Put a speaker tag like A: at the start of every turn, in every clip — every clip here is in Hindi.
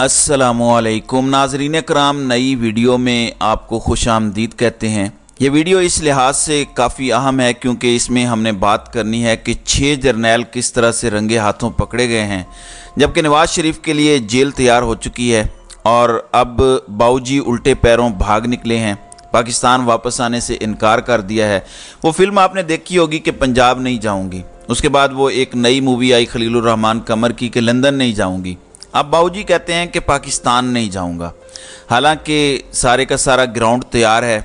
A: असलकुम नाजरीन कराम नई वीडियो में आपको खुश आमदीद कहते हैं ये वीडियो इस लिहाज से काफ़ी अहम है क्योंकि इसमें हमने बात करनी है कि छः जर्नैल किस तरह से रंगे हाथों पकड़े गए हैं जबकि नवाज़ शरीफ के लिए जेल तैयार हो चुकी है और अब बाऊजी उल्टे पैरों भाग निकले हैं पाकिस्तान वापस आने से इनकार कर दिया है वो फिल्म आपने देखी होगी कि पंजाब नहीं जाऊँगी उसके बाद वो एक नई मूवी आई खलील रहमान कमर की कि लंदन नहीं जाऊँगी अब बाबूजी कहते हैं कि पाकिस्तान नहीं जाऊंगा हालांकि सारे का सारा ग्राउंड तैयार है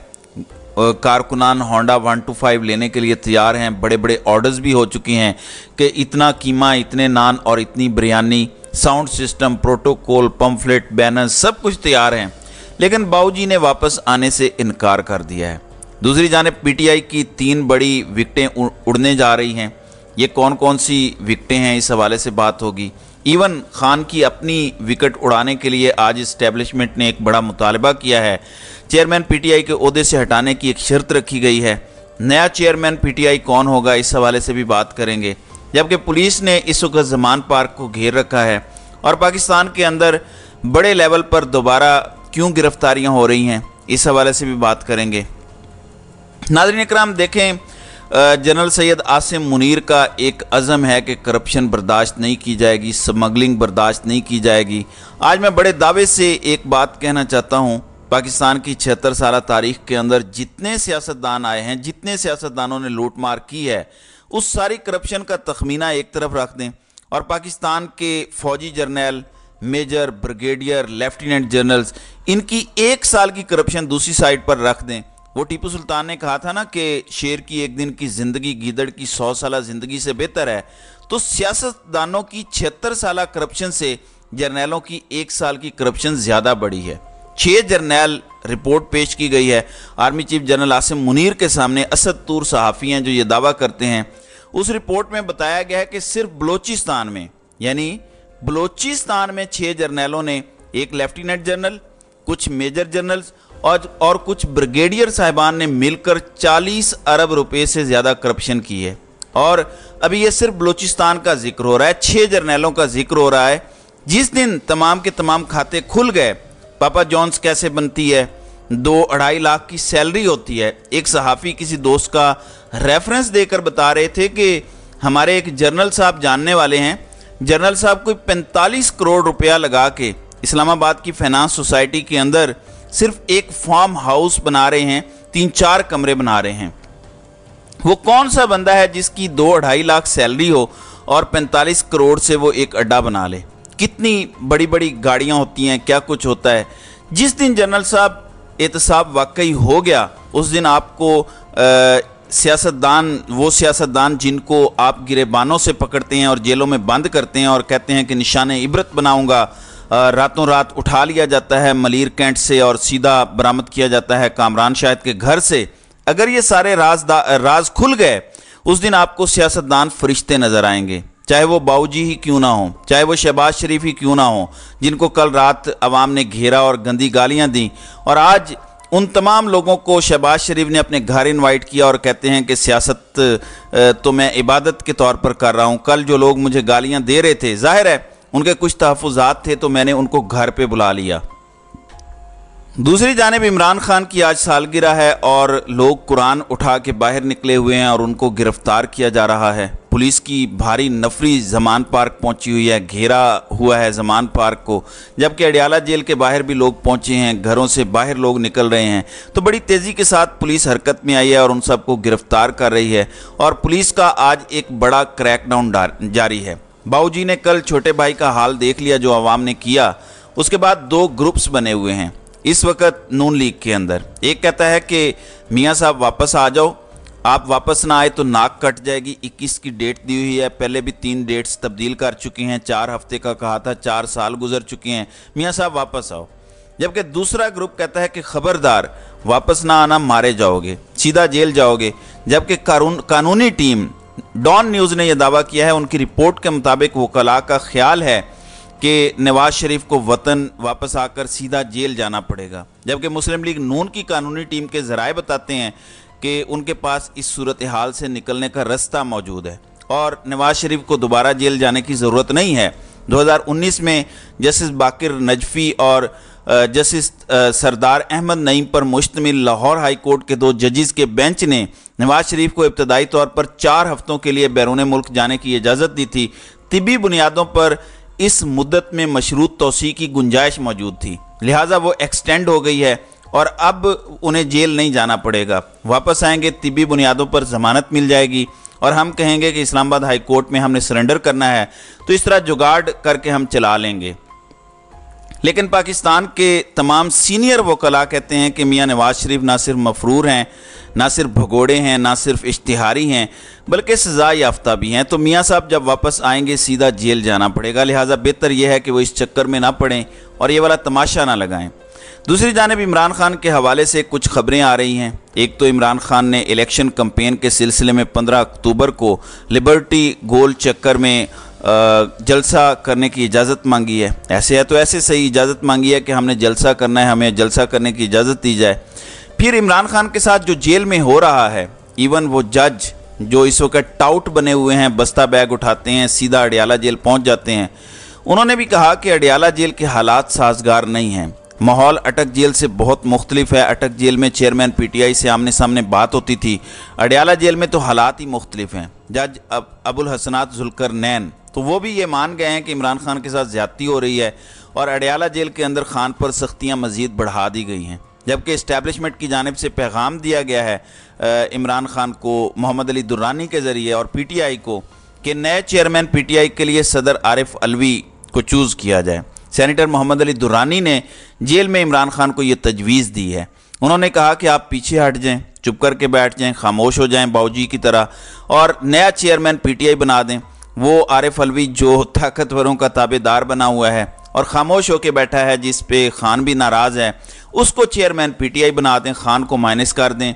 A: कारकुनान होंडा वन टू फाइव लेने के लिए तैयार हैं बड़े बड़े ऑर्डर्स भी हो चुके हैं कि इतना कीमा इतने नान और इतनी biryani sound system protocol pamphlet banner सब कुछ तैयार हैं लेकिन बाबूजी ने वापस आने से इनकार कर दिया है दूसरी जानब पीटीआई की तीन बड़ी विकटें उड़ने जा रही हैं ये कौन कौन सी विकटें हैं इस हवाले से बात होगी इवन खान की अपनी विकेट उड़ाने के लिए आज इस्टेब्लिशमेंट ने एक बड़ा मुतालबा किया है चेयरमैन पीटीआई के अहदे से हटाने की एक शर्त रखी गई है नया चेयरमैन पीटीआई कौन होगा इस हवाले से भी बात करेंगे जबकि पुलिस ने इस वक्त जमान पार्क को घेर रखा है और पाकिस्तान के अंदर बड़े लेवल पर दोबारा क्यों गिरफ्तारियाँ हो रही हैं इस हवाले से भी बात करेंगे नादरन कराम देखें जनरल सैयद आसिम मुनीर का एक अज़म है कि करप्शन बर्दाश्त नहीं की जाएगी स्मगलिंग बर्दाश्त नहीं की जाएगी आज मैं बड़े दावे से एक बात कहना चाहता हूँ पाकिस्तान की छिहत्तर साल तारीख के अंदर जितने सियासतदान आए हैं जितने सियासतदानों ने लूट मार की है उस सारी करप्शन का तखमीना एक तरफ रख दें और पाकिस्तान के फौजी जर्नैल मेजर ब्रिगेडियर लेफ्टिनेंट जनरल्स इनकी एक साल की करप्शन दूसरी साइड पर रख दें वो टीपू सुल्तान ने कहा था ना कि शेर की एक दिन की ज़िंदगी गीदड़ की सौ साल ज़िंदगी से बेहतर है तो सियासतदानों की छिहत्तर साल करप्शन से जर्नैलों की एक साल की करप्शन ज़्यादा बढ़ी है छः जर्नैल रिपोर्ट पेश की गई है army chief general Asim Munir के सामने असद तूर सहाफ़ी हैं जो ये दावा करते हैं उस रिपोर्ट में बताया गया है कि सिर्फ बलोचिस्तान में यानी बलोचिस्तान में छः जर्नैलों ने एक लेफ्टिनेंट जनरल कुछ मेजर जनरल्स और और कुछ ब्रिगेडियर साहिबान ने मिलकर 40 अरब रुपए से ज़्यादा करप्शन की है और अभी ये सिर्फ बलूचिस्तान का जिक्र हो रहा है छः जर्नैलों का जिक्र हो रहा है जिस दिन तमाम के तमाम खाते खुल गए पापा जॉन्स कैसे बनती है दो अढ़ाई लाख की सैलरी होती है एक सहाफ़ी किसी दोस्त का रेफरेंस देकर बता रहे थे कि हमारे एक जर्नल साहब जानने वाले हैं जर्नल साहब कोई 45 करोड़ रुपया लगा के इस्लामाबाद की फाइनेंस सोसाइटी के अंदर सिर्फ एक फार्म हाउस बना रहे हैं तीन चार कमरे बना रहे हैं वो कौन सा बंदा है जिसकी दो ढाई लाख सैलरी हो और 45 करोड़ से वो एक अड्डा बना ले कितनी बड़ी बड़ी गाड़ियां होती हैं क्या कुछ होता है जिस दिन जनरल साहब एहतसाब वाकई हो गया उस दिन आपको सियासतदान वो सियासतदान जिनको आप गिरेबानों से पकड़ते हैं और जेलों में बंद करते हैं और कहते हैं कि निशान इबरत बनाऊंगा रातों रात उठा लिया जाता है मलिर कैंट से और सीधा बरामद किया जाता है कामरान शाहिद के घर से अगर ये सारे राज राज खुल गए उस दिन आपको सियासतदान फरिश्ते नज़र आएंगे चाहे वो बाऊजी ही क्यों ना हो चाहे वो शहबाज शरीफ ही क्यों ना हो जिनको कल रात आवाम ने घेरा और गंदी गालियाँ दी और आज उन तमाम लोगों को शहबाज शरीफ ने अपने घर इनवाइट किया और कहते हैं कि सियासत तो मैं इबादत के तौर पर कर रहा हूँ कल जो लोग मुझे गालियाँ दे रहे थे जाहिर है उनके कुछ तहफात थे तो मैंने उनको घर पर बुला लिया दूसरी जानब इमरान खान की आज सालगिरह है और लोग कुरान उठा के बाहर निकले हुए हैं और उनको गिरफ्तार किया जा रहा है पुलिस की भारी नफरी जमान पार्क पहुंची हुई है घेरा हुआ है जमान पार्क को जबकि अडियाला जेल के बाहर भी लोग पहुंचे हैं घरों से बाहर लोग निकल रहे हैं तो बड़ी तेज़ी के साथ पुलिस हरकत में आई है और उन सबको गिरफ्तार कर रही है और पुलिस का आज एक बड़ा क्रैकडाउन जारी है जी ने कल छोटे भाई का हाल देख लिया जो अवाम ने किया उसके बाद दो ग्रुप्स बने हुए हैं इस वक्त नून लीग के अंदर एक कहता है कि मियाँ साहब वापस आ जाओ आप वापस ना आए तो नाक कट जाएगी 21 की डेट दी हुई है पहले भी तीन डेट्स तब्दील कर चुके हैं चार हफ्ते का कहा था चार साल गुजर चुके हैं मियाँ साहब वापस आओ जबकि दूसरा ग्रुप कहता है कि खबरदार वापस ना आना मारे जाओगे सीधा जेल जाओगे जबकि कानूनी टीम डॉन न्यूज़ ने यह दावा किया है उनकी रिपोर्ट के मुताबिक वकला का ख्याल है कि नवाज शरीफ को वतन वापस आकर सीधा जेल जाना पड़ेगा जबकि मुस्लिम लीग नून की कानूनी टीम के जराए बताते हैं कि उनके पास इस सूरत हाल से निकलने का रास्ता मौजूद है और नवाज शरीफ को दोबारा जेल जाने की ज़रूरत नहीं है 2019 में जस्टिस बाकिर नजफी और जस्टिस सरदार अहमद नईम पर मुश्तमिल लाहौर हाई कोर्ट के दो जजेस के बेंच ने नवाज शरीफ को इब्तदाई तौर पर चार हफ्तों के लिए बैरून मुल्क जाने की इजाज़त दी थी तिबी बुनियादों पर इस मुद्दत में मशरूत तोसी की गुंजाइश मौजूद थी लिहाजा वो एक्सटेंड हो गई है और अब उन्हें जेल नहीं जाना पड़ेगा वापस आएंगे तिबी बुनियादों पर जमानत मिल जाएगी और हम कहेंगे कि इस्लामाबाद हाई कोर्ट में हमने सरेंडर करना है तो इस तरह जुगाड़ करके हम चला लेंगे लेकिन पाकिस्तान के तमाम सीनियर वकला कहते हैं कि मियाँ नवाज शरीफ ना सिर्फ मफरूर हैं ना सिर्फ भगोड़े हैं ना सिर्फ इश्तिहारी हैं बल्कि सज़ा याफ्ता भी हैं तो मियाँ साहब जब वापस आएंगे सीधा जेल जाना पड़ेगा लिहाजा बेहतर यह है कि वो इस चक्कर में ना पड़ें और ये वाला तमाशा ना लगाएं दूसरी जानब इमरान खान के हवाले से कुछ खबरें आ रही हैं एक तो इमरान खान ने इलेक्शन कम्पेन के सिलसिले में 15 अक्टूबर को लिबर्टी गोल चक्कर में जलसा करने की इजाज़त मांगी है ऐसे है तो ऐसे सही इजाज़त मांगी है कि हमने जलसा करना है हमें जलसा करने की इजाज़त दी जाए फिर इमरान खान के साथ जो जेल में हो रहा है इवन वो जज जो इस वक्त टाउट बने हुए हैं बस्ता बैग उठाते हैं सीधा अडियाला जेल पहुंच जाते हैं उन्होंने भी कहा कि अडियाला जेल के हालात साजगार नहीं हैं माहौल अटक जेल से बहुत मुख्तलिफ है अटक जेल में चेयरमैन पीटीआई से आमने सामने बात होती थी अडयाला जेल में तो हालात ही मुख्तलिफ हैं जज अब अबुल हसनात जुलकर नैन तो वो भी ये मान गए हैं कि इमरान खान के साथ ज्यादती हो रही है और अडयाला जेल के अंदर खान पर सख्तियाँ मजीद बढ़ा दी गई हैं जबकि इस्टेबलिशमेंट की जानब से पैगाम दिया गया है इमरान खान को मोहम्मद अली दुरानी के ज़रिए और पी टी आई को कि नए चेयरमैन पी टी आई के लिए सदर आरिफ अलवी को चूज़ किया जाए सैनिटर मोहम्मद अली दुरानी ने जेल में इमरान खान को यह तजवीज़ दी है उन्होंने कहा कि आप पीछे हट जाएं चुप करके बैठ जाएं खामोश हो जाएं बाऊजी की तरह और नया चेयरमैन पीटीआई बना दें वो आरिफ अलवी जो ताकतवरों का ताबेदार बना हुआ है और खामोश होकर बैठा है जिस पे खान भी नाराज़ है उसको चेयरमैन पीटीआई बना दें खान को माइनस कर दें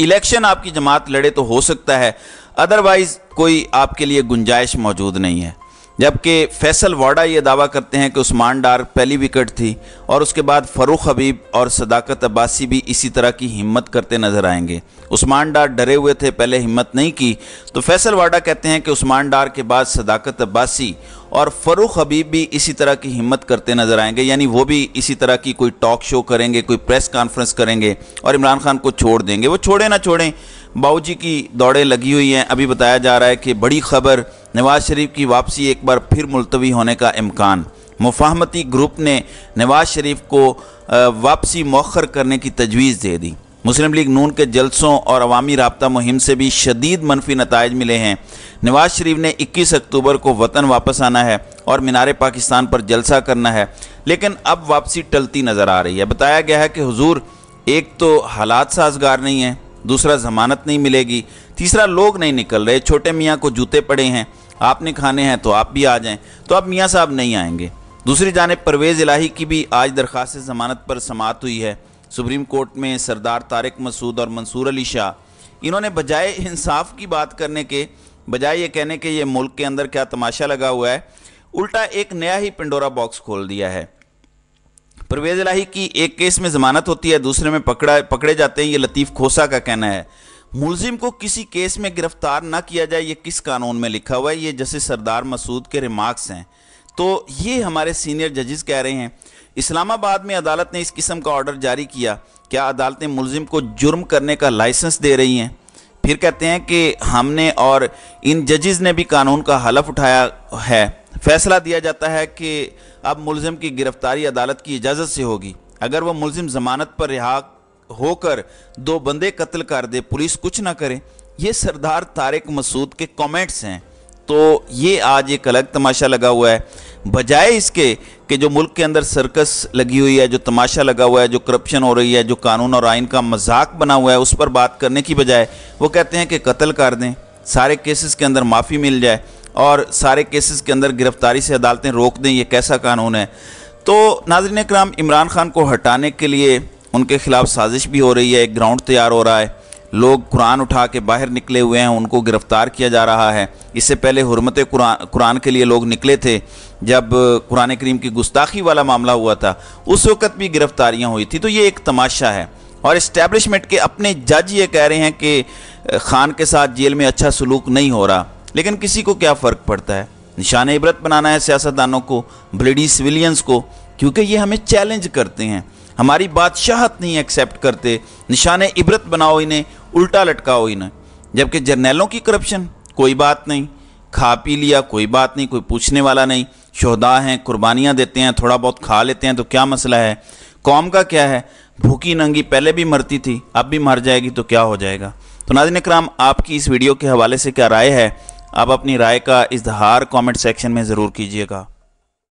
A: इलेक्शन आपकी जमात लड़े तो हो सकता है अदरवाइज़ कोई आपके लिए गुंजाइश मौजूद नहीं है जबकि फैसल वाडा ये दावा करते हैं कि उस्मान डार पहली विकेट थी और उसके बाद फ़रूख हबीब और सदाकत अब्बासी भी इसी तरह की हिम्मत करते नजर आएंगे उस्मान डार डरे हुए थे पहले हिम्मत नहीं की तो फैसल वाडा कहते हैं कि उस्मान डार के बाद सदाकत अब्बासी और फरूख हबीब भी इसी तरह की हिम्मत करते नजर आएंगे यानी वो भी इसी तरह की कोई टॉक शो करेंगे कोई प्रेस कॉन्फ्रेंस करेंगे और इमरान खान को छोड़ देंगे वो छोड़े ना छोड़ें बाबू जी की दौड़ें लगी हुई हैं अभी बताया जा रहा है कि बड़ी खबर नवाज शरीफ की वापसी एक बार फिर मुलतवी होने का इम्कान मुफाहमती ग्रुप ने नवाज शरीफ को वापसी मौखर करने की तजवीज़ दे दी मुस्लिम लीग नून के जलसों और अवामी रबता मुहिम से भी शदीद मनफी नतज मिले हैं नवाज शरीफ ने 21 अक्टूबर को वतन वापस आना है और मीनार पाकिस्तान पर जलसा करना है लेकिन अब वापसी टलती नज़र आ रही है बताया गया है कि हजूर एक तो हालात साजगार नहीं हैं दूसरा जमानत नहीं मिलेगी तीसरा लोग नहीं निकल रहे छोटे मियाँ को जूते पड़े हैं आपने खाने हैं तो आप भी आ जाएँ तो अब मियाँ साहब नहीं आएँगे दूसरी जानब परवेज़ इलाही की भी आज दरख्वास्त ज़मानत पर समात हुई है सुप्रीम कोर्ट में सरदार तारिक मसूद और मंसूर अली शाह इन्होंने बजाय इंसाफ की बात करने के बजाय ये कहने के ये मुल्क के अंदर क्या तमाशा लगा हुआ है उल्टा एक नया ही पिंडोरा बॉक्स खोल दिया है परवेज लाही की एक केस में जमानत होती है दूसरे में पकड़ा पकड़े जाते हैं ये लतीफ़ खोसा का कहना है मुलजिम को किसी केस में गिरफ्तार ना किया जाए ये किस कानून में लिखा हुआ है ये जैसे सरदार मसूद के रिमार्क्स हैं तो ये हमारे सीनियर जजेस कह रहे हैं इस्लामाबाद में अदालत ने इस किस्म का ऑर्डर जारी किया क्या अदालतें मुलजिम को जुर्म करने का लाइसेंस दे रही हैं फिर कहते हैं कि हमने और इन जजेज ने भी कानून का हलफ उठाया है फैसला दिया जाता है कि अब मुलजिम की गिरफ्तारी अदालत की इजाज़त से होगी अगर वह मुलजिम जमानत पर रिहा होकर दो बंदे कत्ल कर दे पुलिस कुछ ना करे ये सरदार तारिक मसूद के कमेंट्स हैं तो ये आज एक अलग तमाशा लगा हुआ है बजाय इसके कि जो मुल्क के अंदर सर्कस लगी हुई है जो तमाशा लगा हुआ है जो करप्शन हो रही है जो कानून और आइन का मजाक बना हुआ है उस पर बात करने की बजाय वो कहते हैं कि कत्ल कर दें सारे केसेस के अंदर माफ़ी मिल जाए और सारे केसेस के अंदर गिरफ्तारी से अदालतें रोक दें ये कैसा कानून है तो नाजरन कराम इमरान खान को हटाने के लिए उनके खिलाफ साजिश भी हो रही है एक ग्राउंड तैयार हो रहा है लोग कुरान उठा के बाहर निकले हुए हैं उनको गिरफ्तार किया जा रहा है इससे पहले हरमत कुरान कुरान के लिए लोग निकले थे जब कुरान करीम की गुस्ताखी वाला मामला हुआ था उस वक़्त भी गिरफ्तारियाँ हुई थी तो ये एक तमाशा है और इस्टेबलिशमेंट के अपने जज ये कह रहे हैं कि खान के साथ जेल में अच्छा सलूक नहीं हो रहा लेकिन किसी को क्या फ़र्क पड़ता है निशान इबरत बनाना है सियासतदानों को ब्लडी सिविलियंस को क्योंकि ये हमें चैलेंज करते हैं हमारी बादशाहत नहीं एक्सेप्ट करते निशान इबरत बनाओ इन्हें उल्टा लटकाओ इन्हें जबकि जर्नैलों की करप्शन कोई बात नहीं खा पी लिया कोई बात नहीं कोई पूछने वाला नहीं शहदा हैं कुर्बानियाँ देते हैं थोड़ा बहुत खा लेते हैं तो क्या मसला है कौम का क्या है भूखी नंगी पहले भी मरती थी अब भी मर जाएगी तो क्या हो जाएगा तो नाजिन कराम आपकी इस वीडियो के हवाले से क्या राय है आप अपनी राय का इजहार कमेंट सेक्शन में ज़रूर कीजिएगा